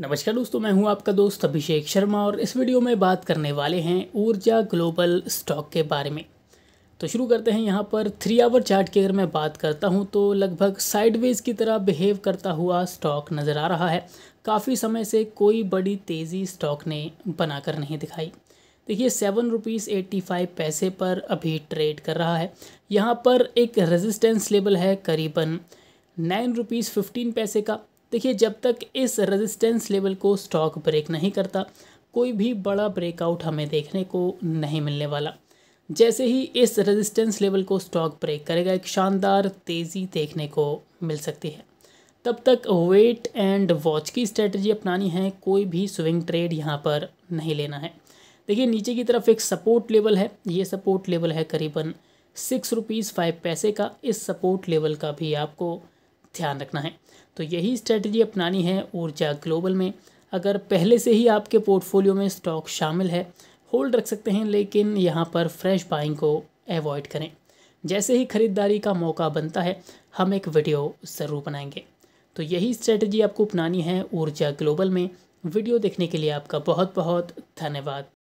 नमस्कार दोस्तों मैं हूं आपका दोस्त अभिषेक शर्मा और इस वीडियो में बात करने वाले हैं ऊर्जा ग्लोबल स्टॉक के बारे में तो शुरू करते हैं यहाँ पर थ्री आवर चार्ट की अगर मैं बात करता हूँ तो लगभग साइडवेज की तरह बिहेव करता हुआ स्टॉक नज़र आ रहा है काफ़ी समय से कोई बड़ी तेज़ी स्टॉक ने बनाकर नहीं दिखाई देखिए सेवन रुपीज़ एट्टी फाइव पैसे पर अभी ट्रेड कर रहा है यहाँ पर एक रेजिस्टेंस लेवल है करीबन नाइन रुपीज़ फिफ्टीन पैसे का देखिए जब तक इस रेजिस्टेंस लेवल को स्टॉक ब्रेक नहीं करता कोई भी बड़ा ब्रेकआउट हमें देखने को नहीं मिलने वाला जैसे ही इस रेजिस्टेंस लेवल को स्टॉक ब्रेक करेगा एक शानदार तेज़ी देखने को मिल सकती है तब तक वेट एंड वॉच की स्ट्रेटजी अपनानी है कोई भी स्विंग ट्रेड यहाँ पर नहीं लेना है देखिए नीचे की तरफ एक सपोर्ट लेवल है ये सपोर्ट लेवल है करीबन सिक्स रुपीज़ फाइव पैसे का इस सपोर्ट लेवल का भी आपको ध्यान रखना है तो यही स्ट्रेटजी अपनानी है ऊर्जा ग्लोबल में अगर पहले से ही आपके पोर्टफोलियो में स्टॉक शामिल है होल्ड रख सकते हैं लेकिन यहाँ पर फ्रेश बाइंग को एवॉइड करें जैसे ही ख़रीदारी का मौका बनता है हम एक वीडियो ज़रूर बनाएंगे तो यही स्ट्रेटजी आपको अपनानी है ऊर्जा ग्लोबल में वीडियो देखने के लिए आपका बहुत बहुत धन्यवाद